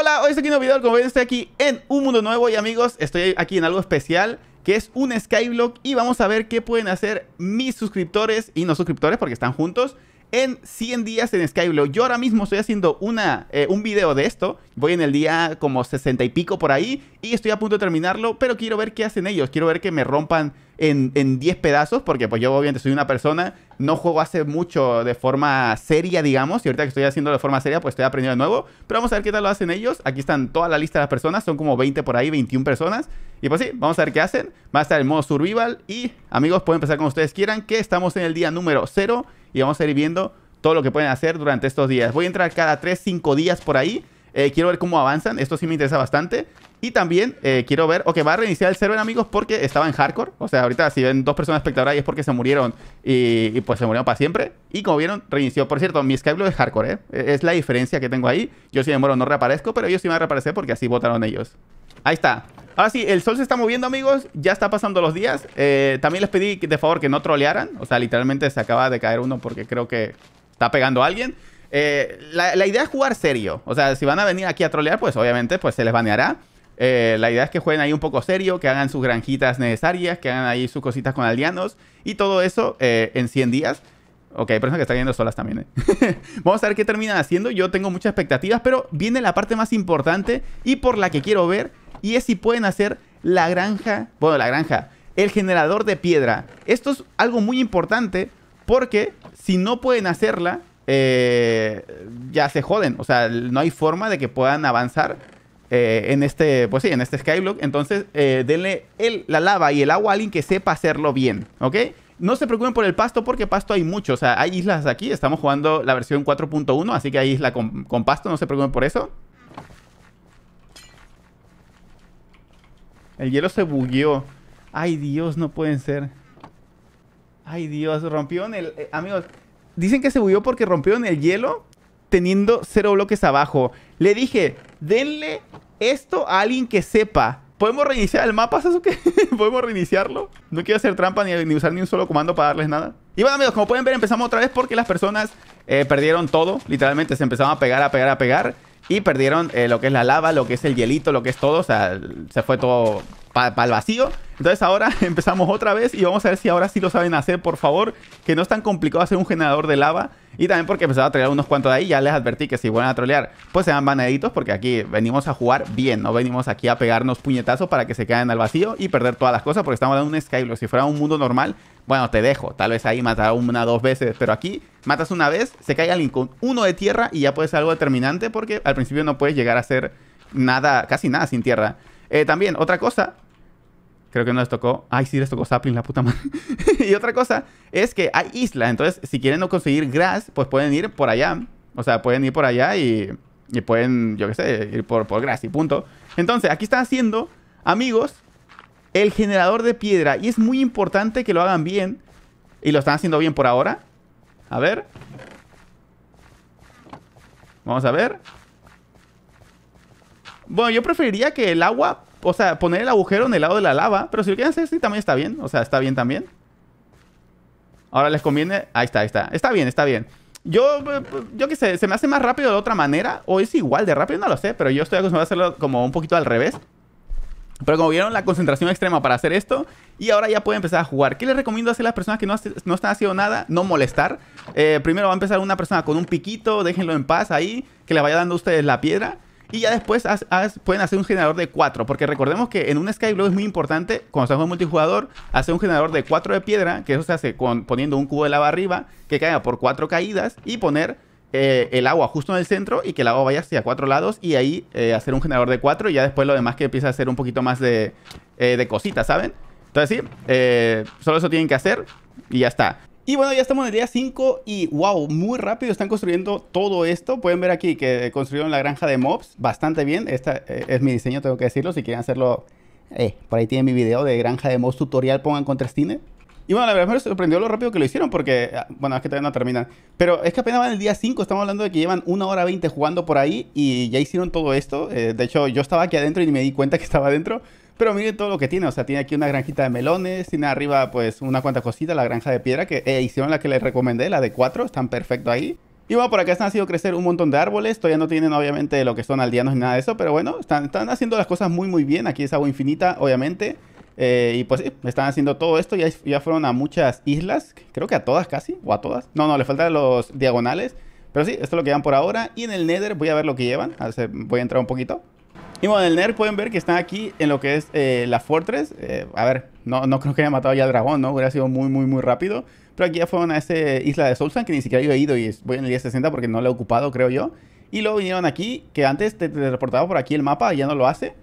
Hola, hoy estoy aquí en un video, como ven estoy aquí en un mundo nuevo y amigos, estoy aquí en algo especial que es un Skyblock y vamos a ver qué pueden hacer mis suscriptores y no suscriptores porque están juntos en 100 días en Skyblock. Yo ahora mismo estoy haciendo una, eh, un video de esto, voy en el día como 60 y pico por ahí y estoy a punto de terminarlo, pero quiero ver qué hacen ellos, quiero ver que me rompan en, 10 pedazos, porque pues yo obviamente soy una persona, no juego hace mucho de forma seria, digamos, y ahorita que estoy haciendo de forma seria, pues estoy aprendiendo de nuevo, pero vamos a ver qué tal lo hacen ellos, aquí están toda la lista de las personas, son como 20 por ahí, 21 personas, y pues sí, vamos a ver qué hacen, va a estar el modo survival, y amigos, pueden empezar como ustedes quieran, que estamos en el día número 0, y vamos a ir viendo todo lo que pueden hacer durante estos días. Voy a entrar cada 3, 5 días por ahí. Eh, quiero ver cómo avanzan. Esto sí me interesa bastante. Y también eh, quiero ver, ok, va a reiniciar el server, amigos, porque estaba en hardcore. O sea, ahorita si ven dos personas espectadoras y es porque se murieron y, pues se murieron para siempre. Y como vieron, reinició. Por cierto, mi Skype es hardcore, ¿eh? E-, es la diferencia que tengo ahí. Yo si me muero no reaparezco, pero ellos sí van a reaparecer porque así votaron ellos. Ahí está. Ahora sí, el sol se está moviendo, amigos. Ya está pasando los días. Eh, también les pedí, de favor, que no trolearan. O sea, literalmente se acaba de caer uno porque creo que está pegando a alguien. Eh, la, la, idea es jugar serio. O sea, si van a venir aquí a trolear, pues obviamente pues se les baneará. Eh, la idea es que jueguen ahí un poco serio, que hagan sus granjitas necesarias, que hagan ahí sus cositas con aldeanos y todo eso eh, en 100 días. Ok, hay personas que están yendo solas también. Eh. Vamos a ver qué terminan haciendo. Yo tengo muchas expectativas, pero viene la parte más importante y por la que quiero ver. Y es si pueden hacer la granja, bueno, la granja, el generador de piedra. Esto es algo muy importante porque si no pueden hacerla, ya se joden. O sea, no hay forma de que puedan avanzar eh, en este, pues sí, en este Skyblock. Entonces, eh, denle la lava y el agua a alguien que sepa hacerlo bien, ¿ok? No se preocupen por el pasto porque pasto hay mucho. O sea, hay islas aquí. Estamos jugando la versión 4.1, así que hay isla con, pasto. No se preocupen por eso. El hielo se bugueó. Ay, Dios, no pueden ser. Ay, Dios, rompió en el... Eh, amigos, dicen que se bugueó porque rompió en el hielo teniendo cero bloques abajo. Le dije, denle esto a alguien que sepa. ¿Podemos reiniciar el mapa, Sasuke? ¿Podemos reiniciarlo? No quiero hacer trampa ni, ni, usar ni un solo comando para darles nada. Y bueno, amigos, como pueden ver, empezamos otra vez porque las personas eh, perdieron todo. Literalmente se empezaron a pegar, a pegar, a pegar. Y perdieron eh, lo que es la lava, lo que es el hielito, lo que es todo. O sea, se fue todo para el vacío. Entonces ahora empezamos otra vez y vamos a ver si ahora sí lo saben hacer, por favor, que no es tan complicado hacer un generador de lava. Y también porque empezaba a trolear unos cuantos de ahí, ya les advertí que si van a trolear, pues sean banaditos porque aquí venimos a jugar bien, no venimos aquí a pegarnos puñetazos para que se caen al vacío y perder todas las cosas porque estamos en un Skyblock. Si fuera un mundo normal, bueno, te dejo, tal vez ahí matará una dos veces, pero aquí matas una vez, se cae alguien con uno de tierra y ya puede ser algo determinante porque al principio no puedes llegar a hacer nada, casi nada sin tierra. Eh, también, otra cosa, Creo que no les tocó. Ay, sí les tocó Sapling, la puta madre. y otra cosa es que hay isla. Entonces, si quieren no conseguir grass, pues pueden ir por allá. O sea, pueden ir por allá y, y pueden, yo qué sé, ir por, por grass y punto. Entonces, aquí están haciendo, amigos, el generador de piedra. Y es muy importante que lo hagan bien. Y lo están haciendo bien por ahora. A ver. Vamos a ver. Bueno, yo preferiría que el agua o sea, poner el agujero en el lado de la lava. Pero si lo quieren hacer sí, también está bien. O sea, está bien también. Ahora les conviene... Ahí está, ahí está. Está bien, está bien. Yo, yo qué sé, se me hace más rápido de otra manera. O es igual de rápido, no lo sé. Pero yo estoy acostumbrado a hacerlo como un poquito al revés. Pero como vieron, la concentración extrema para hacer esto. Y ahora ya pueden empezar a jugar. ¿Qué les recomiendo hacer a las personas que no, no están haciendo nada? No molestar. Eh, primero va a empezar una persona con un piquito. Déjenlo en paz ahí. Que le vaya dando a ustedes la piedra. Y ya después pueden hacer un generador de 4. Porque recordemos que en un skyblock es muy importante, cuando estamos en multijugador, hacer un generador de 4 de piedra, que eso se hace poniendo un cubo de lava arriba, que caiga por 4 caídas, y poner eh, el agua justo en el centro y que el agua vaya hacia cuatro lados y ahí eh, hacer un generador de 4 y ya después lo demás que empieza a hacer un poquito más de, eh, de cositas, ¿saben? Entonces sí, solo eso tienen que hacer y ya está. Y bueno, ya estamos en el día 5 y wow, muy rápido están construyendo todo esto. Pueden ver aquí que construyeron la granja de mobs bastante bien. Este es mi diseño, tengo que decirlo. Si quieren hacerlo, eh, por ahí tienen mi video de granja de mobs tutorial, pongan contrastine. Y bueno, la verdad me sorprendió lo rápido que lo hicieron porque, ah, bueno, es que todavía no terminan. Pero es que apenas van el día 5, estamos hablando de que llevan una hora 20 jugando por ahí y ya hicieron todo esto. Eh, de hecho, yo estaba aquí adentro y ni me di cuenta que estaba adentro. Pero miren todo lo que tiene, o sea, tiene aquí una granjita de melones, tiene arriba pues una cuanta cosita, la granja de piedra que eh, hicieron la que les recomendé, la de cuatro, están perfecto ahí. Y bueno, por acá están haciendo crecer un montón de árboles. Todavía no tienen, obviamente, lo que son aldeanos ni nada de eso. Pero bueno, están, haciendo las cosas muy, muy bien. Aquí es agua infinita, obviamente. Eh, y pues sí, están haciendo todo esto. Ya, ya fueron a muchas islas. Creo que a todas casi. O a todas. No, no, le faltan los diagonales. Pero sí, esto es lo que llevan por ahora. Y en el Nether voy a ver lo que llevan. voy a entrar un poquito. Y bueno, el Ner pueden ver que están aquí en lo que es eh, la Fortress. Eh, a ver, no, creo que haya matado ya al dragón, ¿no? Hubiera sido muy, muy, muy rápido. Pero aquí ya fueron a ese isla de Soulsan que ni siquiera yo he ido y voy en el día 60 porque no lo he ocupado, creo yo. Y luego vinieron aquí, que antes te, reportaba por aquí el mapa, ya no lo hace.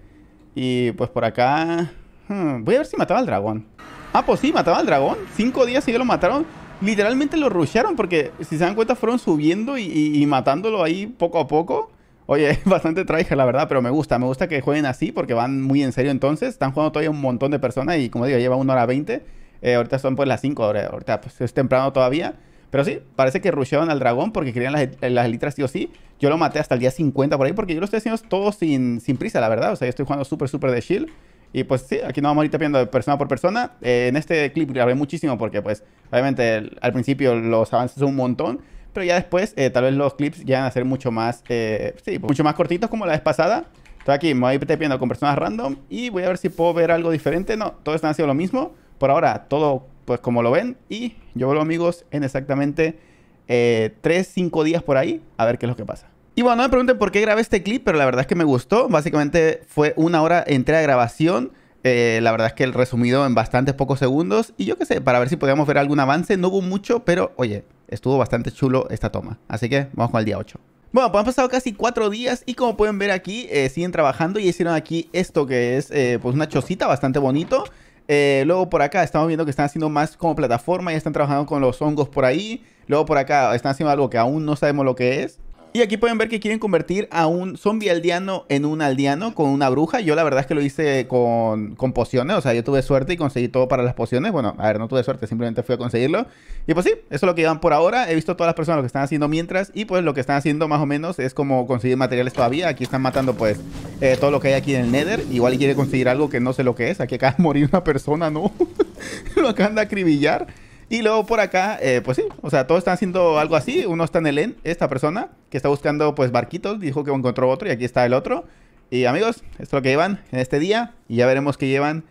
Y pues por acá... Hmm, voy a ver si mataba al dragón. Ah, pues sí, mataba al dragón. Cinco días y ya lo mataron. Literalmente lo rushearon porque, si se dan cuenta, fueron subiendo y matándolo ahí poco a poco. Oye, bastante traje la verdad, pero me gusta. Me gusta que jueguen así porque van muy en serio entonces. Están jugando todavía un montón de personas y como digo, lleva una hora 20. Eh, ahorita son pues las 5, ahorita pues, es temprano todavía. Pero sí, parece que rushearon al dragón porque querían las, eh, las letras sí o sí. Yo lo maté hasta el día 50 por ahí porque yo lo estoy haciendo todo sin, sin prisa, la verdad. O sea, yo estoy jugando súper, súper de chill Y pues sí, aquí nos vamos a ir de persona por persona. Eh, en este clip grabé muchísimo porque pues obviamente al principio los avances son un montón pero ya después, eh, tal vez los clips ya a ser mucho más, eh, mucho más cortitos como la vez pasada. Estoy aquí, me voy a ir tepiendo con personas random y voy a ver si puedo ver algo diferente. No, todos han sido lo mismo. Por ahora, todo pues como lo ven. Y yo vuelvo amigos en exactamente 3, eh, 5 días por ahí a ver qué es lo que pasa. Y bueno, no me pregunten por qué grabé este clip, pero la verdad es que me gustó. Básicamente fue una hora entera de grabación. la verdad es que el resumido en bastantes pocos segundos. Y yo qué sé, para ver si podíamos ver algún avance. No hubo mucho, pero oye, estuvo bastante chulo esta toma. Así que vamos con el día 8. Bueno, pues han pasado casi cuatro días y como pueden ver aquí, eh, siguen trabajando y hicieron aquí esto que es eh, pues una chocita bastante bonito. Eh, luego por acá estamos viendo que están haciendo más como plataforma y están trabajando con los hongos por ahí. Luego por acá están haciendo algo que aún no sabemos lo que es. Y aquí pueden ver que quieren convertir a un zombie aldeano en un aldeano con una bruja. Yo la verdad es que lo hice con, con, pociones. O sea, yo tuve suerte y conseguí todo para las pociones. Bueno, a ver, no tuve suerte, simplemente fui a conseguirlo. Y pues sí, eso es lo que llevan por ahora. He visto todas las personas lo que están haciendo mientras. Y pues lo que están haciendo más o menos es como conseguir materiales todavía. Aquí están matando pues eh, todo lo que hay aquí en el Nether. Igual quiere conseguir algo que no sé lo que es. Aquí acaba de morir una persona, ¿no? lo acaban de acribillar. Y luego por acá, eh, pues sí, o sea, todos están haciendo algo así. Uno está en el en esta persona, que está buscando pues barquitos, dijo que encontró otro y aquí está el otro. Y amigos, esto es lo que llevan en este día y ya veremos que llevan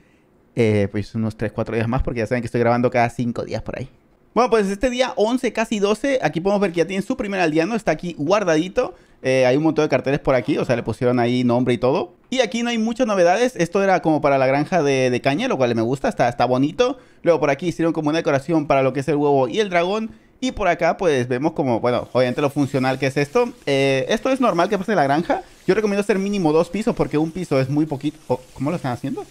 eh, pues unos 3, 4 días más porque ya saben que estoy grabando cada 5 días por ahí. Bueno, pues este día 11, casi 12, aquí podemos ver que ya tienen su primer aldeano, está aquí guardadito. Eh, hay un montón de carteles por aquí, o sea, le pusieron ahí nombre y todo. Y aquí no hay muchas novedades. Esto era como para la granja de, caña, lo cual me gusta, está, está bonito. Luego por aquí hicieron como una decoración para lo que es el huevo y el dragón. Y por acá pues vemos como, bueno, obviamente lo funcional que es esto. Eh, esto es normal que pase en la granja. Yo recomiendo hacer mínimo dos pisos porque un piso es muy poquito. Oh, ¿Cómo lo están haciendo?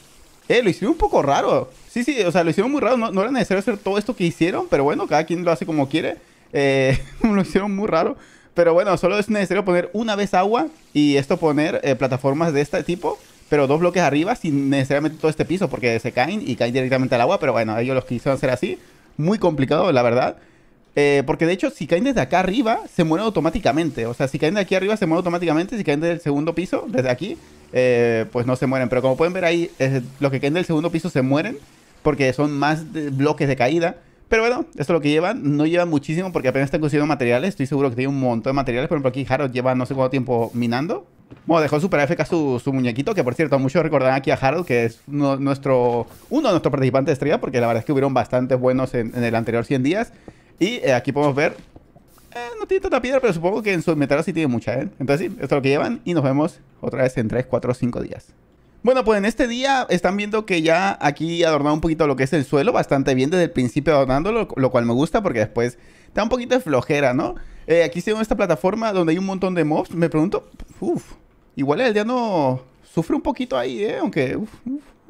Eh, lo hicieron un poco raro. Sí, sí, o sea, lo hicieron muy raro. No, era necesario hacer todo esto que hicieron, pero bueno, cada quien lo hace como quiere. Eh, lo hicieron muy raro. Pero bueno, solo es necesario poner una vez agua y esto poner eh, plataformas de este tipo, pero dos bloques arriba sin necesariamente todo este piso, porque se caen y caen directamente al agua. Pero bueno, ellos los quisieron hacer así. Muy complicado, la verdad. Eh, porque de hecho, si caen desde acá arriba, se mueren automáticamente. O sea, si caen de aquí arriba, se mueren automáticamente. Si caen del segundo piso, desde aquí, eh, pues no se mueren. Pero como pueden ver ahí, los que caen del segundo piso se mueren porque son más bloques de caída. Pero bueno, esto es lo que llevan. No llevan muchísimo porque apenas están consiguiendo materiales. Estoy seguro que tiene un montón de materiales. Por ejemplo, aquí Harold lleva no sé cuánto tiempo minando. Bueno, dejó super AFK su, su, muñequito, que por cierto, muchos recordarán aquí a Harold, que es uno, nuestro, uno de nuestros participantes de estrella, porque la verdad es que hubieron bastantes buenos en, el anterior 100 días. Y eh, aquí podemos ver, eh, no tiene tanta piedra, pero supongo que en su inventario sí tiene mucha, ¿eh? Entonces sí, esto es lo que llevan y nos vemos otra vez en 3, 4, 5 días. Bueno, pues en este día están viendo que ya aquí adornado un poquito lo que es el suelo, bastante bien desde el principio adornándolo, lo cual me gusta porque después está un poquito de flojera, ¿no? Eh, aquí se esta plataforma donde hay un montón de mobs, me pregunto, uff, igual el diano sufre un poquito ahí, ¿eh? Aunque,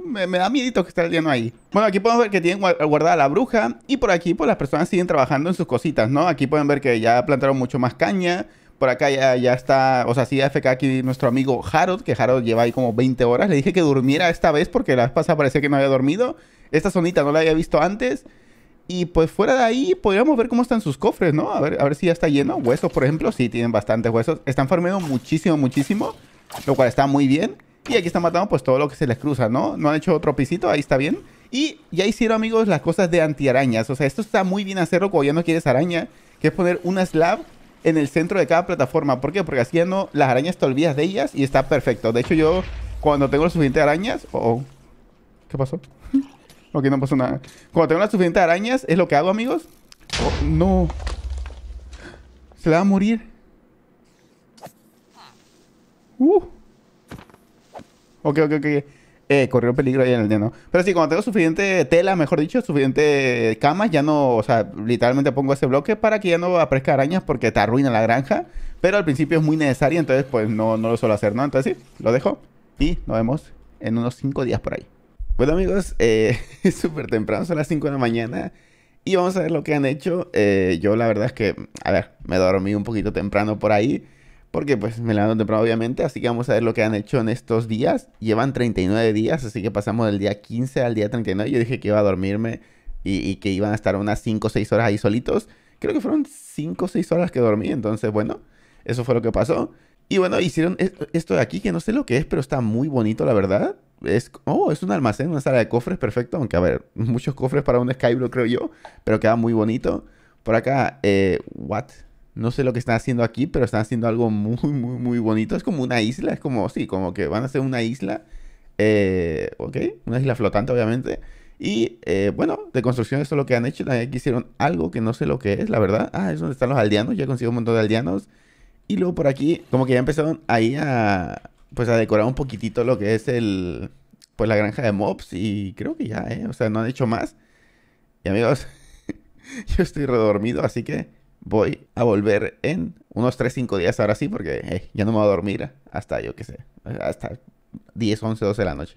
me, da miedito que esté el diano ahí. Bueno, aquí podemos ver que tienen guardada la bruja y por aquí, pues las personas siguen trabajando en sus cositas, ¿no? Aquí pueden ver que ya plantaron mucho más caña, por acá ya, ya está, o sea, sí, fk aquí nuestro amigo Harold, que Harold lleva ahí como 20 horas. Le dije que durmiera esta vez porque la vez pasada parecía que no había dormido. Esta zonita no la había visto antes. Y pues fuera de ahí podríamos ver cómo están sus cofres, ¿no? A ver, a ver si ya está lleno. Huesos, por ejemplo, sí, tienen bastantes huesos. Están farmeando muchísimo, muchísimo, lo cual está muy bien. Y aquí están matando pues todo lo que se les cruza, ¿no? No han hecho otro pisito, ahí está bien. Y ya hicieron, amigos, las cosas de antiarañas. O sea, esto está muy bien hacerlo cuando ya no quieres araña, que es poner una slab en el centro de cada plataforma. ¿Por qué? Porque así ya no, las arañas te olvidas de ellas y está perfecto. De hecho, yo cuando tengo las suficientes arañas... Oh, oh. ¿Qué pasó? ok, no pasó nada. Cuando tengo las suficientes arañas, es lo que hago, amigos. Oh, no. Se la va a morir. Uh. Ok, ok, ok eh, corrió peligro ahí en el día, ¿no? Pero sí, cuando tengo suficiente tela, mejor dicho, suficiente camas, ya no, o sea, literalmente pongo ese bloque para que ya no aparezca arañas porque te arruina la granja. Pero al principio es muy necesario, entonces pues no, lo suelo hacer, ¿no? Entonces sí, lo dejo y nos vemos en unos 5 días por ahí. Bueno amigos, eh, es súper temprano, son las 5 de la mañana y vamos a ver lo que han hecho. Eh, yo la verdad es que, a ver, me dormí un poquito temprano por ahí. Porque pues me levanto temprano obviamente, así que vamos a ver lo que han hecho en estos días. Llevan 39 días, así que pasamos del día 15 al día 39. Yo dije que iba a dormirme y, que iban a estar unas 5 o 6 horas ahí solitos. Creo que fueron 5 o 6 horas que dormí, entonces bueno, eso fue lo que pasó. Y bueno, hicieron e, esto de aquí, que no sé lo que es, pero está muy bonito, la verdad. Es, oh, es un almacén, una sala de cofres, perfecto. Aunque, a ver, muchos cofres para un Skyblock, creo yo, pero queda muy bonito. Por acá, eh, what? No sé lo que están haciendo aquí, pero están haciendo algo muy, muy, muy bonito. Es como una isla, es como, sí, como que van a hacer una isla, eh, ¿ok? Una isla flotante, obviamente. Y eh, bueno, de construcción eso es lo que han hecho. También aquí hicieron algo que no sé lo que es, la verdad. Ah, es donde están los aldeanos. Ya consigo un montón de aldeanos. Y luego por aquí, como que ya empezaron ahí a, pues a decorar un poquitito lo que es el, pues la granja de mobs. Y creo que ya, ¿eh? O sea, no han hecho más. Y amigos, yo estoy redormido, así que voy a volver en unos 3, 5 días ahora sí, porque ya no me voy a dormir hasta, yo qué sé, hasta 10, 11, 12 de la noche.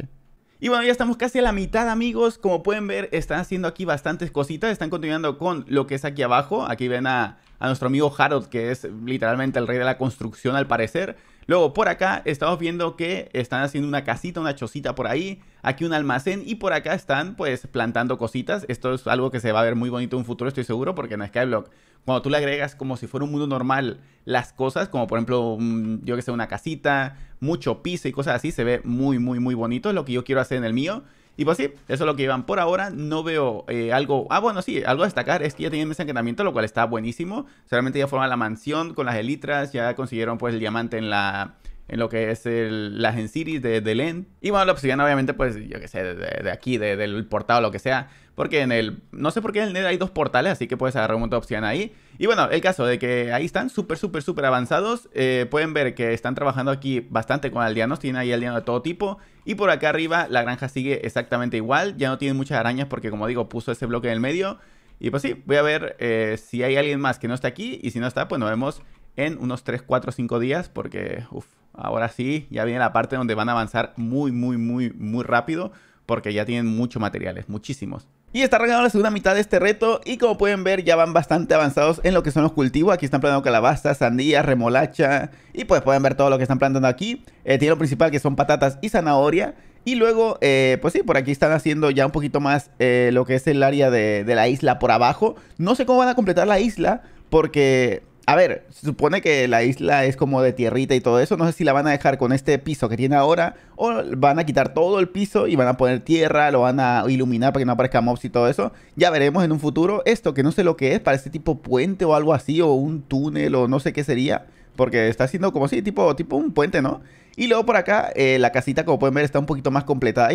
Y bueno, ya estamos casi a la mitad, amigos. Como pueden ver, están haciendo aquí bastantes cositas. Están continuando con lo que es aquí abajo. Aquí ven a, a nuestro amigo Harold, que es literalmente el rey de la construcción, al parecer. Luego por acá estamos viendo que están haciendo una casita, una chocita por ahí, aquí un almacén y por acá están pues plantando cositas. Esto es algo que se va a ver muy bonito en un futuro, estoy seguro, porque en Skyblock, cuando tú le agregas como si fuera un mundo normal las cosas, como por ejemplo, yo que sé, una casita, mucho piso y cosas así, se ve muy, muy, muy bonito. Es lo que yo quiero hacer en el mío. Y pues sí, eso es lo que iban por ahora. No veo eh, algo. Ah, bueno, sí, algo a destacar es que ya tienen ese encantamiento, lo cual está buenísimo. Solamente ya forman la mansión con las elitras, ya consiguieron pues el diamante en la en lo que es el, la series de, de Len. Y bueno, la obsidiana obviamente, pues, yo que sé, de, aquí, del portal o lo que sea. Porque en el... No sé por qué en el NED hay dos portales, así que puedes agarrar un montón de obsidiana ahí. Y bueno, el caso de que ahí están súper, súper, súper avanzados. Eh, pueden ver que están trabajando aquí bastante con aldeanos. Tienen ahí aldeanos de todo tipo. Y por acá arriba la granja sigue exactamente igual. Ya no tiene muchas arañas porque como digo puso ese bloque en el medio. Y pues sí, voy a ver eh, si hay alguien más que no está aquí. Y si no está, pues nos vemos en unos 3, 4, 5 días. Porque, uff, ahora sí, ya viene la parte donde van a avanzar muy, muy, muy, muy rápido. Porque ya tienen muchos materiales, muchísimos. Y está arrancando la segunda mitad de este reto y como pueden ver ya van bastante avanzados en lo que son los cultivos. Aquí están plantando calabazas, sandías, remolacha y pues pueden ver todo lo que están plantando aquí. Eh, tiene lo principal que son patatas y zanahoria. Y luego, eh, pues sí, por aquí están haciendo ya un poquito más eh, lo que es el área de, de la isla por abajo. No sé cómo van a completar la isla porque a ver, se supone que la isla es como de tierrita y todo eso. No sé si la van a dejar con este piso que tiene ahora o van a quitar todo el piso y van a poner tierra, lo van a iluminar para que no aparezca mobs y todo eso. Ya veremos en un futuro esto, que no sé lo que es, parece tipo puente o algo así o un túnel o no sé qué sería. Porque está haciendo como así, tipo, tipo un puente, ¿no? Y luego por acá, eh, la casita, como pueden ver, está un poquito más completada.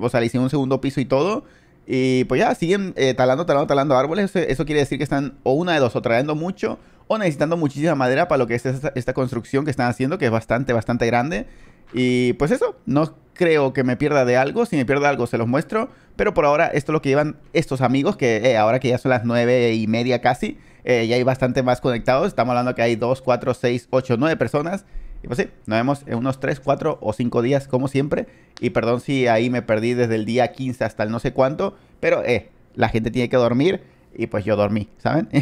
o sea, le hicieron un segundo piso y todo. Y pues ya, siguen eh, talando, talando, talando árboles. Eso, quiere decir que están o una de dos, o trayendo mucho, o necesitando muchísima madera para lo que es esta, construcción que están haciendo, que es bastante, bastante grande. Y pues eso, no creo que me pierda de algo. Si me pierdo algo, se los muestro. Pero por ahora, esto es lo que llevan estos amigos, que eh, ahora que ya son las nueve y media casi, eh, ya hay bastante más conectados. Estamos hablando que hay dos, cuatro, seis, ocho, nueve personas y pues sí, nos vemos en unos 3, 4 o 5 días como siempre. Y perdón si ahí me perdí desde el día 15 hasta el no sé cuánto, pero eh, la gente tiene que dormir y pues yo dormí, ¿saben?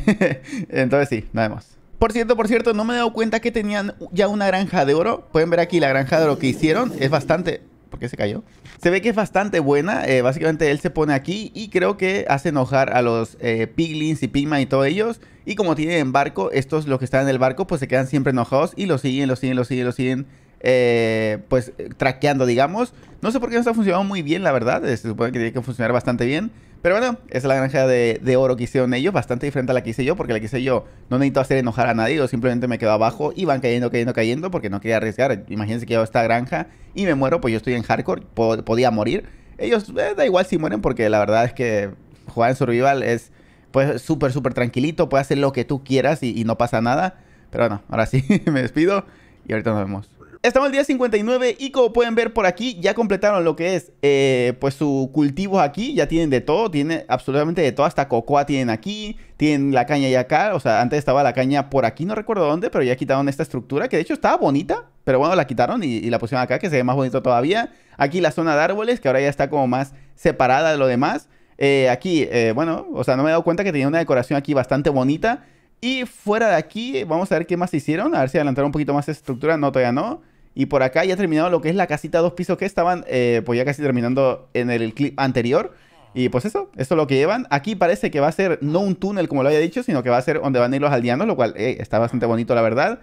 Entonces sí, nos vemos. Por cierto, por cierto, no me he dado cuenta que tenían ya una granja de oro. Pueden ver aquí la granja de oro que hicieron. Es bastante por qué se cayó. Se ve que es bastante buena. Eh, básicamente él se pone aquí y creo que hace enojar a los eh, piglins y pigman y todos ellos. Y como tienen barco, estos los que están en el barco pues se quedan siempre enojados y lo siguen, lo siguen, lo siguen, lo siguen. Eh, pues traqueando, digamos. No sé por qué no está funcionando muy bien, la verdad. Se supone que tiene que funcionar bastante bien. Pero bueno, esa es la granja de, oro que hicieron ellos, bastante diferente a la que hice yo, porque la que hice yo no necesito hacer enojar a nadie, yo simplemente me quedo abajo y van cayendo, cayendo, cayendo, porque no quería arriesgar. Imagínense que yo esta granja y me muero, pues yo estoy en hardcore, podía morir. Ellos, eh, da igual si mueren, porque la verdad es que jugar en survival es pues súper, súper tranquilito, puedes hacer lo que tú quieras y, y no pasa nada. Pero bueno, ahora sí, me despido y ahorita nos vemos. Estamos el día 59 y como pueden ver por aquí ya completaron lo que es eh, pues su cultivo aquí, ya tienen de todo, tienen absolutamente de todo, hasta cocoa tienen aquí, tienen la caña ya acá, o sea, antes estaba la caña por aquí, no recuerdo dónde, pero ya quitaron esta estructura que de hecho estaba bonita, pero bueno, la quitaron y, la pusieron acá que se ve más bonito todavía. Aquí la zona de árboles que ahora ya está como más separada de lo demás. Eh, aquí, eh, bueno, o sea, no me he dado cuenta que tenía una decoración aquí bastante bonita. Y fuera de aquí, vamos a ver qué más hicieron, a ver si adelantaron un poquito más esta estructura, no, todavía no. Y por acá ya terminado lo que es la casita dos pisos que estaban, eh, pues ya casi terminando en el clip anterior. Y pues eso, esto es lo que llevan. Aquí parece que va a ser no un túnel como lo había dicho, sino que va a ser donde van a ir los aldeanos, lo cual eh, está bastante bonito la verdad.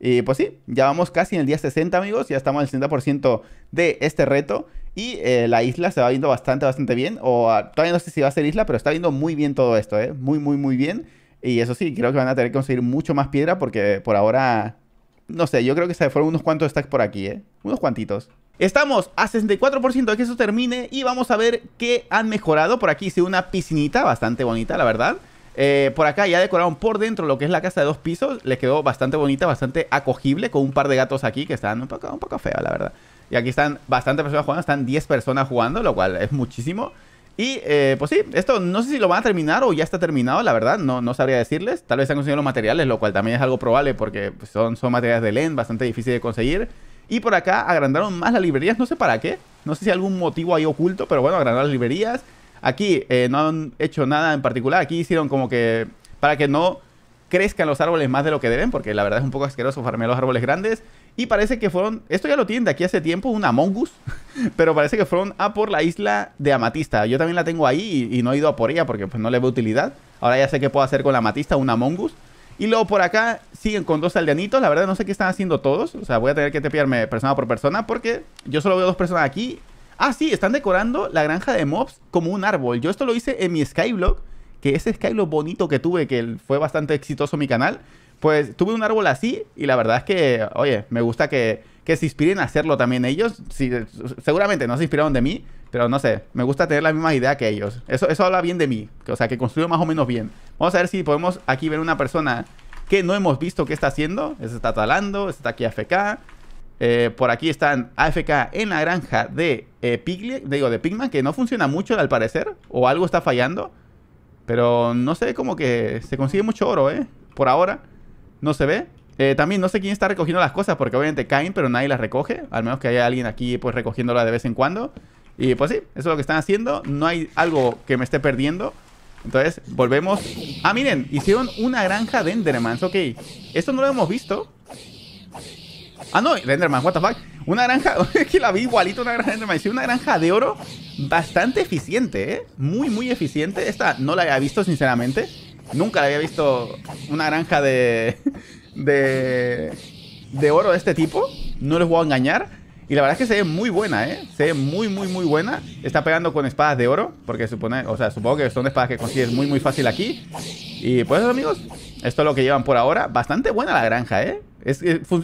Y pues sí, ya vamos casi en el día 60 amigos, ya estamos en el 60% de este reto. Y eh, la isla se va viendo bastante, bastante bien. O ah, todavía no sé si va a ser isla, pero está viendo muy bien todo esto, ¿eh? Muy, muy, muy bien. Y eso sí, creo que van a tener que conseguir mucho más piedra porque por ahora no sé, yo creo que se fueron unos cuantos stacks por aquí, ¿eh? Unos cuantitos. Estamos a 64% de que eso termine y vamos a ver qué han mejorado. Por aquí hice una piscinita bastante bonita, la verdad. Eh, por acá ya decoraron por dentro lo que es la casa de dos pisos. Les quedó bastante bonita, bastante acogible, con un par de gatos aquí que están un poco, un poco la verdad. Y aquí están bastantes personas jugando, están 10 personas jugando, lo cual es muchísimo. Y eh, pues sí, esto no sé si lo van a terminar o ya está terminado, la verdad, no, no sabría decirles. Tal vez han conseguido los materiales, lo cual también es algo probable porque pues, son, son materiales de LEN bastante difíciles de conseguir. Y por acá agrandaron más las librerías, no sé para qué, no sé si algún motivo ahí oculto, pero bueno, agrandaron las librerías. Aquí eh, no han hecho nada en particular, aquí hicieron como que para que no crezcan los árboles más de lo que deben, porque la verdad es un poco asqueroso farmear los árboles grandes. Y parece que fueron, esto ya lo tienen de aquí hace tiempo, una mongus, pero parece que fueron a por la isla de Amatista. Yo también la tengo ahí y, no he ido a por ella porque pues no le veo utilidad. Ahora ya sé qué puedo hacer con la Amatista, una mongus. Y luego por acá siguen con dos aldeanitos. La verdad no sé qué están haciendo todos. O sea, voy a tener que tepearme persona por persona porque yo solo veo dos personas aquí. Ah, sí, están decorando la granja de mobs como un árbol. Yo esto lo hice en mi skyblock que ese skyblock bonito que tuve, que fue bastante exitoso mi canal pues tuve un árbol así y la verdad es que, oye, me gusta que, que se inspiren a hacerlo también ellos. Si, seguramente no se inspiraron de mí, pero no sé, me gusta tener la misma idea que ellos. Eso, eso habla bien de mí, o sea, que construyo más o menos bien. Vamos a ver si podemos aquí ver una persona que no hemos visto qué está haciendo. está talando, está aquí AFK. Eh, por aquí están AFK en la granja de, eh, digo, de Pigman, que no funciona mucho al parecer, o algo está fallando. Pero no sé, como que se consigue mucho oro, ¿eh? Por ahora. No se ve. Eh, también no sé quién está recogiendo las cosas porque obviamente caen, pero nadie las recoge. Al menos que haya alguien aquí pues recogiéndola de vez en cuando. Y pues sí, eso es lo que están haciendo. No hay algo que me esté perdiendo. Entonces, volvemos. Ah, miren, hicieron una granja de Endermans. Ok, esto no lo hemos visto. Ah, no, de Endermans, what the fuck. Una granja, es que la vi igualito, una granja de Endermans. Hicieron una granja de oro bastante eficiente, ¿eh? Muy, muy eficiente. Esta no la había visto, sinceramente. Nunca había visto una granja de, de, de oro de este tipo. No les voy a engañar. Y la verdad es que se ve muy buena, ¿eh? Se ve muy, muy, muy buena. Está pegando con espadas de oro, porque supone, o sea, supongo que son espadas que consigues muy, muy fácil aquí. Y pues, amigos, esto es lo que llevan por ahora. Bastante buena la granja, ¿eh?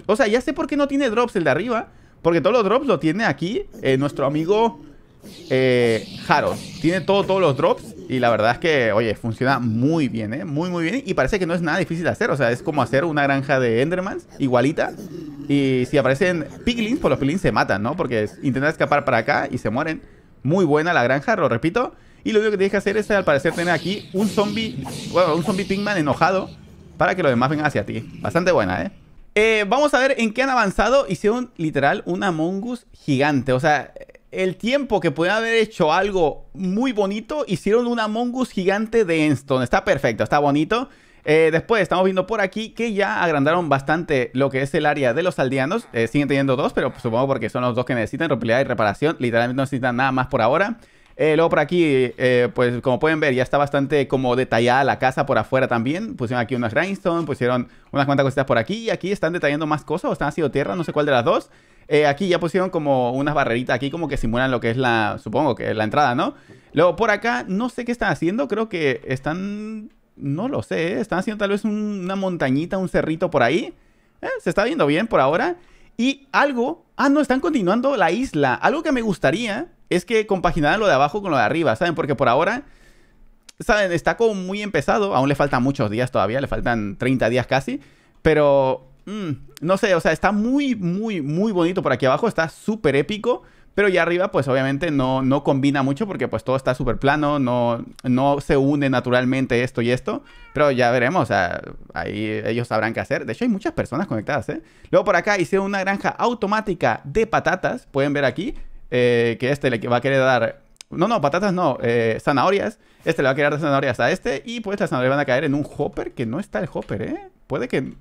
o sea, ya sé por qué no tiene drops el de arriba, porque todos los drops lo tiene aquí eh, nuestro amigo eh, Harold. Tiene todo, todos los drops. Y la verdad es que, oye, funciona muy bien, ¿eh? Muy, muy bien. Y parece que no es nada difícil de hacer. O sea, es como hacer una granja de Endermans, igualita. Y si aparecen piglins, pues los piglins se matan, ¿no? Porque intentan escapar para acá y se mueren. Muy buena la granja, lo repito. Y lo único que tienes que hacer es, al parecer, tener aquí un zombie, bueno, un zombie pigman enojado para que los demás vengan hacia ti. Bastante buena, ¿eh? eh vamos a ver en qué han avanzado. Hicieron literal una mongus gigante. O sea, el tiempo que pudieron haber hecho algo muy bonito, hicieron una mongus gigante de Enstone. Está perfecto, está bonito. Eh, después estamos viendo por aquí que ya agrandaron bastante lo que es el área de los aldeanos. Eh, siguen teniendo dos, pero supongo porque son los dos que necesitan, rompilidad y reparación. Literalmente no necesitan nada más por ahora. Eh, luego por aquí, pues como pueden ver, ya está bastante como detallada la casa por afuera también. Pusieron aquí unas grindstones, pusieron unas cuantas cositas por aquí. Y aquí están detallando más cosas o están haciendo tierra, no sé cuál de las dos. Eh, aquí ya pusieron como unas barreritas aquí, como que simulan lo que es la, supongo que la entrada, ¿no? Luego por acá, no sé qué están haciendo, creo que están, no lo sé, ¿eh? están haciendo tal vez una montañita, un cerrito por ahí. Eh, se está viendo bien por ahora. Y algo, ah, no, están continuando la isla. Algo que me gustaría es que compaginaran lo de abajo con lo de arriba, ¿saben? Porque por ahora ¿saben? Está como muy empezado, aún le faltan muchos días todavía, le faltan 30 días casi, pero Mm, no sé, o sea, está muy, muy, muy bonito por aquí abajo, está súper épico. Pero ya arriba, pues obviamente no, no combina mucho porque pues todo está súper plano, no, no se une naturalmente esto y esto. Pero ya veremos, o sea, ahí ellos sabrán qué hacer. De hecho, hay muchas personas conectadas, ¿eh? Luego por acá hice una granja automática de patatas, pueden ver aquí, eh, que este le va a querer dar... No, no, patatas no, eh, zanahorias. Este le va a querer dar zanahorias a este y pues las zanahorias van a caer en un hopper, que no está el hopper, ¿eh? Puede que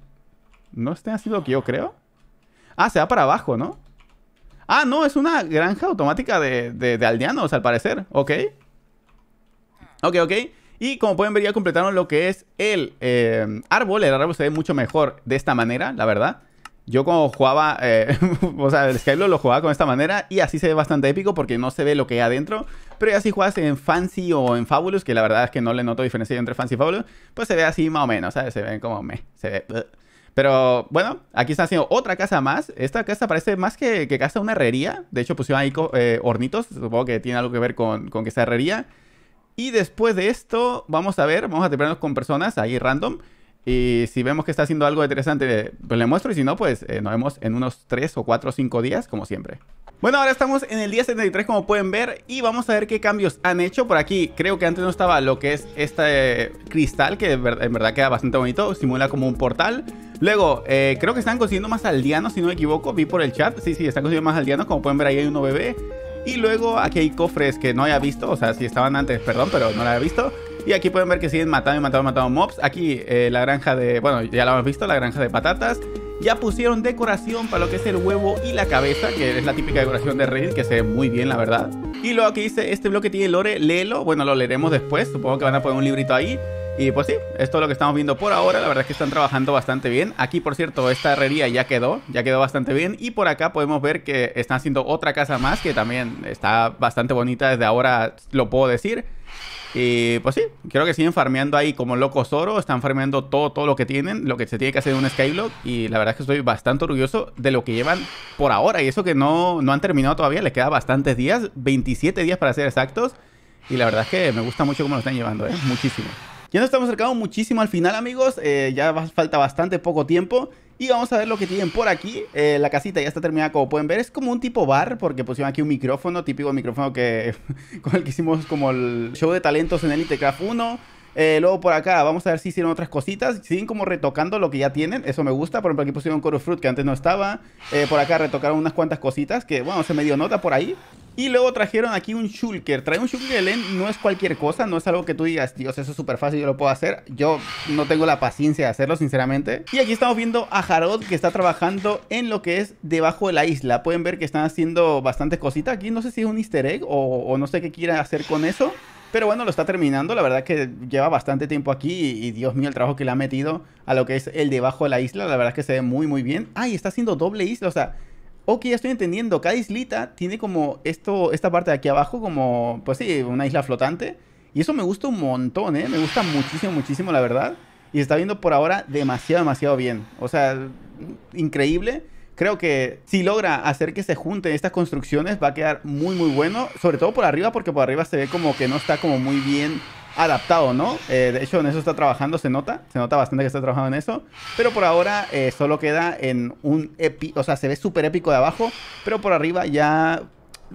no esté así lo que yo creo. Ah, se va para abajo, ¿no? Ah, no, es una granja automática de, de, aldeanos, al parecer. Ok. Ok, ok. Y como pueden ver, ya completaron lo que es el eh, árbol. El árbol se ve mucho mejor de esta manera, la verdad. Yo como jugaba, eh, o sea, el Skylo lo jugaba con esta manera y así se ve bastante épico porque no se ve lo que hay adentro. Pero ya si juegas en Fancy o en Fabulous, que la verdad es que no le noto diferencia entre Fancy y Fabulous, pues se ve así más o menos, ¿sabes? Se ve como me, se ve... Pero bueno, aquí están haciendo otra casa más. Esta casa parece más que, que casa una herrería. De hecho, pusieron ahí eh, hornitos. Supongo que tiene algo que ver con, con que sea herrería. Y después de esto, vamos a ver, vamos a terminarnos con personas ahí random. Y si vemos que está haciendo algo interesante, pues le muestro. Y si no, pues eh, nos vemos en unos 3 o 4 o 5 días, como siempre. Bueno, ahora estamos en el día 73 como pueden ver y vamos a ver qué cambios han hecho por aquí. Creo que antes no estaba lo que es este eh, cristal que en verdad queda bastante bonito, simula como un portal. Luego, eh, creo que están consiguiendo más aldeanos si no me equivoco, vi por el chat. Sí, sí, están consiguiendo más aldeanos, como pueden ver ahí hay uno bebé. Y luego aquí hay cofres que no había visto, o sea, si estaban antes, perdón, pero no lo había visto. Y aquí pueden ver que siguen matando y matando, matando mobs. Aquí eh, la granja de, bueno, ya la hemos visto, la granja de patatas. Ya pusieron decoración para lo que es el huevo y la cabeza, que es la típica decoración de Reddit, que se ve muy bien, la verdad. Y luego aquí dice, este bloque tiene lore, léelo. Bueno, lo leeremos después, supongo que van a poner un librito ahí. Y pues sí, esto es lo que estamos viendo por ahora. La verdad es que están trabajando bastante bien. Aquí, por cierto, esta herrería ya quedó, ya quedó bastante bien. Y por acá podemos ver que están haciendo otra casa más, que también está bastante bonita desde ahora, lo puedo decir. Y pues sí, creo que siguen farmeando ahí como locos oro, están farmeando todo, todo lo que tienen, lo que se tiene que hacer en un Skyblock. Y la verdad es que estoy bastante orgulloso de lo que llevan por ahora. Y eso que no, no han terminado todavía, les queda bastantes días, 27 días para ser exactos. Y la verdad es que me gusta mucho cómo lo están llevando, ¿eh? muchísimo. Ya nos estamos acercando muchísimo al final, amigos. Eh, ya falta bastante poco tiempo. Y vamos a ver lo que tienen por aquí. Eh, la casita ya está terminada, como pueden ver. Es como un tipo bar, porque pusieron aquí un micrófono, típico micrófono que con el que hicimos como el show de talentos en Elite Craft 1. Eh, luego por acá, vamos a ver si hicieron otras cositas. Siguen como retocando lo que ya tienen. Eso me gusta. Por ejemplo, aquí pusieron Coro Fruit que antes no estaba. Eh, por acá retocaron unas cuantas cositas que, bueno, se me dio nota por ahí. Y luego trajeron aquí un Shulker. trae un Shulker de Len no es cualquier cosa, no es algo que tú digas, Dios, eso es súper fácil, yo lo puedo hacer. Yo no tengo la paciencia de hacerlo, sinceramente. Y aquí estamos viendo a Harod que está trabajando en lo que es debajo de la isla. Pueden ver que están haciendo bastante cosita, aquí. No sé si es un easter egg o, no sé qué quiera hacer con eso. Pero bueno, lo está terminando. La verdad que lleva bastante tiempo aquí. Y, Dios mío, el trabajo que le ha metido a lo que es el debajo de la isla. La verdad que se ve muy, muy bien. Ay, ah, está haciendo doble isla. O sea, Ok, ya estoy entendiendo. Cada islita tiene como esto, esta parte de aquí abajo, como, pues sí, una isla flotante. Y eso me gusta un montón, ¿eh? Me gusta muchísimo, muchísimo, la verdad. Y se está viendo por ahora demasiado, demasiado bien. O sea, increíble. Creo que si logra hacer que se junten estas construcciones va a quedar muy, muy bueno. Sobre todo por arriba, porque por arriba se ve como que no está como muy bien adaptado, ¿no? Eh, de hecho, en eso está trabajando, se nota, se nota bastante que está trabajando en eso, pero por ahora eh, solo queda en un epi, o sea, se ve súper épico de abajo, pero por arriba ya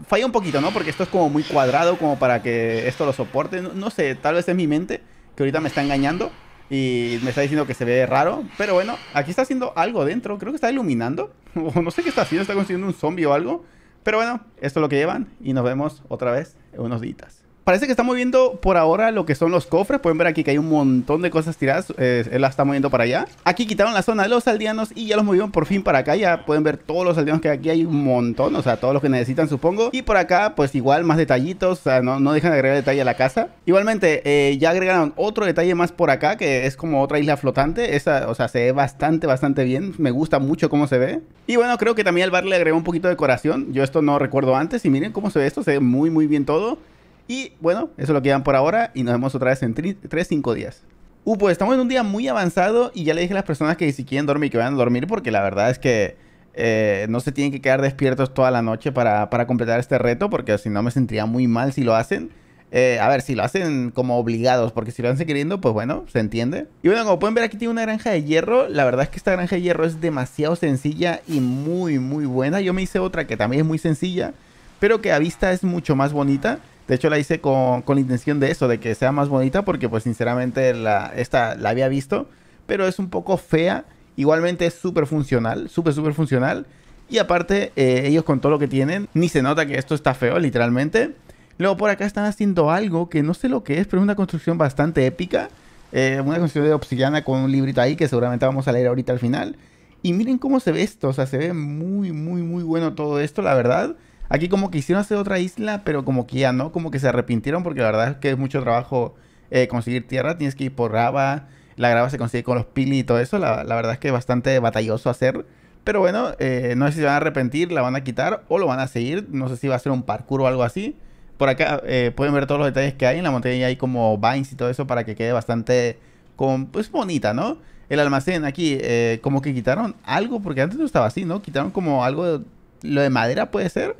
falla un poquito, ¿no? Porque esto es como muy cuadrado, como para que esto lo soporte, no, no sé, tal vez es mi mente, que ahorita me está engañando y me está diciendo que se ve raro, pero bueno, aquí está haciendo algo dentro, creo que está iluminando, o no sé qué está haciendo, está consiguiendo un zombie o algo, pero bueno, esto es lo que llevan y nos vemos otra vez en unos días parece que está moviendo por ahora lo que son los cofres. Pueden ver aquí que hay un montón de cosas tiradas. él la está moviendo para allá. Aquí quitaron la zona de los aldeanos y ya los movieron por fin para acá. Ya pueden ver todos los aldeanos que aquí hay un montón. O sea, todos los que necesitan, supongo. Y por acá, pues igual, más detallitos. O sea, no, dejan de agregar detalle a la casa. Igualmente, eh, ya agregaron otro detalle más por acá, que es como otra isla flotante. Esa, o sea, se ve bastante, bastante bien. Me gusta mucho cómo se ve. Y bueno, creo que también al bar le agregó un poquito de decoración. Yo esto no recuerdo antes. Y miren cómo se ve esto. Se ve muy, muy bien todo. Y bueno, eso es lo que por ahora y nos vemos otra vez en 3-5 días. Uh, pues estamos en un día muy avanzado y ya le dije a las personas que si quieren dormir, que vayan a dormir porque la verdad es que eh, no se tienen que quedar despiertos toda la noche para, completar este reto porque si no me sentiría muy mal si lo hacen. Eh, a ver, si lo hacen como obligados, porque si lo hacen queriendo, pues bueno, se entiende. Y bueno, como pueden ver aquí tiene una granja de hierro. La verdad es que esta granja de hierro es demasiado sencilla y muy, muy buena. Yo me hice otra que también es muy sencilla, pero que a vista es mucho más bonita. De hecho, la hice con, la intención de eso, de que sea más bonita, porque pues sinceramente esta la había visto, pero es un poco fea. Igualmente es súper funcional, súper, súper funcional. Y aparte, eh, ellos con todo lo que tienen, ni se nota que esto está feo, literalmente. Luego por acá están haciendo algo que no sé lo que es, pero es una construcción bastante épica. Eh, una construcción de obsidiana con un librito ahí que seguramente vamos a leer ahorita al final. Y miren cómo se ve esto, o sea, se ve muy, muy, muy bueno todo esto, la verdad. Aquí como que hicieron hacer otra isla, pero como que ya no, como que se arrepintieron porque la verdad es que es mucho trabajo eh, conseguir tierra, tienes que ir por grava, la grava se consigue con los pili y todo eso, la, verdad es que es bastante batalloso hacer. Pero bueno, eh, no sé si se van a arrepentir, la van a quitar o lo van a seguir, no sé si va a ser un parkour o algo así. Por acá eh, pueden ver todos los detalles que hay, en la montaña hay como vines y todo eso para que quede bastante como pues bonita, ¿no? El almacén aquí, como que quitaron algo, porque antes no estaba así, ¿no? Quitaron como algo, de, lo de madera puede ser